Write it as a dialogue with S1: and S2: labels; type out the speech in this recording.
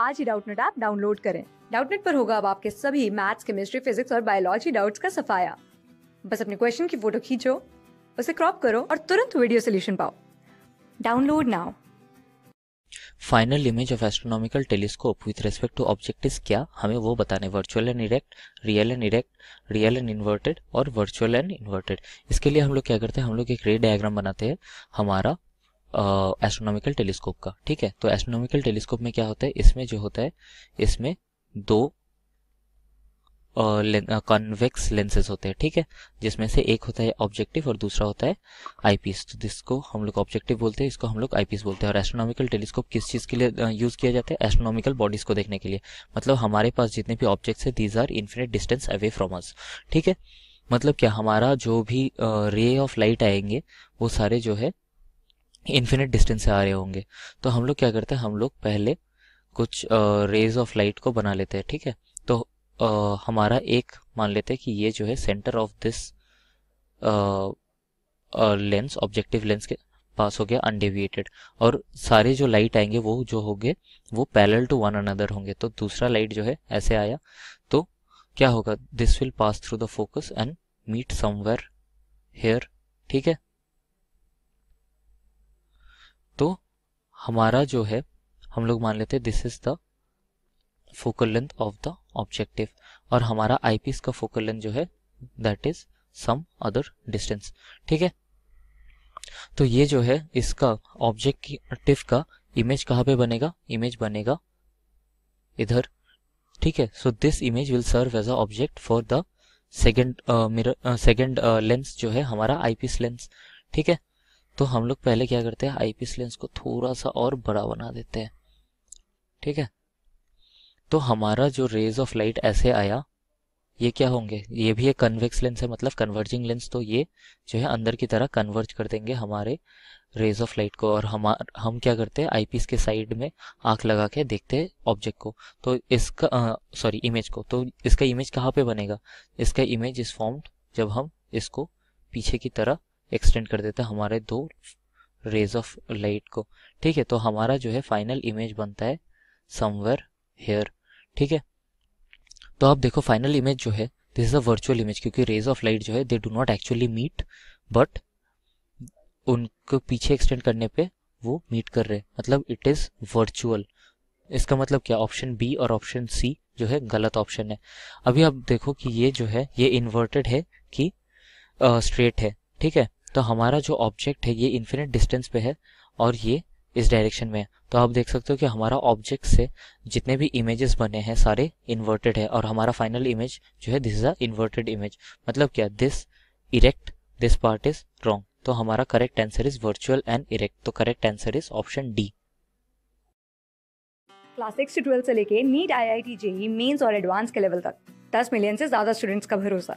S1: आज ही Doubtnut app download करें डाउटनेट पर होगा अब आपके सभी मैथ्स केमिस्ट्री फिजिक्स और बायोलॉजी डाउट्स का सफाया बस अपने क्वेश्चन की फोटो खींचो उसे क्रॉप करो और तुरंत वीडियो सोल्यूशन पाओ download now
S2: final image of astronomical telescope with respect to objectives क्या हमें वो बताने virtual and erect real and erect real and inverted और वर्चुअल एंड इन्वर्टेड इसके लिए हम लोग क्या करते हैं हम लोग एक रे डायग्राम बनाते हैं हमारा एस्ट्रोनॉमिकल टेलीस्कोप का ठीक है तो एस्ट्रोनॉमिकल टेलीस्कोप में क्या होता है इसमें जो होता है इसमें दो कॉन्वेक्स लेंसेज होते हैं ठीक है जिसमें से एक होता है ऑब्जेक्टिव और दूसरा होता है आईपीस तो जिसको हम लोग ऑब्जेक्टिव बोलते हैं इसको हम लोग आईपीस बोलते हैं और एस्ट्रोनॉमिकल टेलीस्कोप किस चीज़ के लिए यूज़ किया जाता है एस्ट्रोनॉमिकल बॉडीज़ को देखने के लिए मतलब हमारे पास जितने भी ऑब्जेक्ट्स है these are infinite distance away from us ठीक है मतलब क्या हमारा जो भी रे ऑफ लाइट आएंगे वो सारे जो है इन्फिनिट डिस्टेंस से आ रहे होंगे तो हम लोग क्या करते हैं हम लोग पहले कुछ रेज ऑफ लाइट को बना लेते हैं ठीक है तो आ, हमारा एक मान लेते हैं कि ये जो है centre of this lens objective lens के पास हो गया अनडेविएटेड और सारे जो लाइट आएंगे वो जो होंगे वो पैरल टू वन अनदर होंगे तो दूसरा लाइट जो है ऐसे आया तो क्या होगा this will pass through the focus and meet somewhere here ठीक है तो हमारा जो है हम लोग मान लेते हैं this is the focal length of the objective और हमारा आईपीस का फोकल लेंथ जो है that is some other distance ठीक है तो ये जो है इसका ऑब्जेक्टिव का इमेज कहाँ पे बनेगा इमेज बनेगा इधर ठीक है so this image will serve as a object for the second mirror second lens जो है हमारा आईपीस लेंस ठीक है तो हम लोग पहले क्या करते हैं आईपीएस लेंस को थोड़ा सा और बड़ा बना देते हैं ठीक है तो हमारा जो रेज ऑफ लाइट ऐसे आया ये क्या होंगे ये भी एक कन्वेक्स लेंस है मतलब कन्वर्जिंग लेंस तो ये जो है अंदर की तरह कन्वर्ज कर देंगे हमारे रेज ऑफ लाइट को और हम हम क्या करते हैं आईपीस के साइड में आंख लगा के देखते हैं ऑब्जेक्ट को तो इसका सॉरी इमेज को तो इसका इमेज कहाँ पे बनेगा इसका इमेज इस फॉर्म जब हम इसको पीछे की तरह एक्सटेंड कर देता है हमारे दो रेज ऑफ लाइट को ठीक है तो हमारा जो है फाइनल इमेज बनता है समवेयर हेयर ठीक है तो आप देखो फाइनल इमेज जो है this is a virtual image क्योंकि रेज ऑफ लाइट जो है they do not actually meet but उनको पीछे एक्सटेंड करने पे वो मीट कर रहे हैं मतलब इट इज वर्चुअल इसका मतलब क्या ऑप्शन बी और ऑप्शन सी जो है गलत ऑप्शन है अभी आप देखो कि ये जो है ये इन्वर्टेड है कि स्ट्रेट uh, है ठीक है तो हमारा जो ऑब्जेक्ट है ये इन्फिनिट डिस्टेंस पे है और ये इस डायरेक्शन में तो आप देख सकते हो कि हमारा ऑब्जेक्ट से जितने भी इमेजेस बने हैं सारे इन्वर्टेड है और हमारा फाइनल इमेज जो है this is a inverted image मतलब क्या this erect this part is wrong तो हमारा correct answer is virtual and erect तो correct answer is option D
S1: class six से ट्वेल्थ से लेके NEET I I T JEE mains और advance के लेवल तक दस मिलियन से ज्यादा स्टूडेंट्स का भरोसा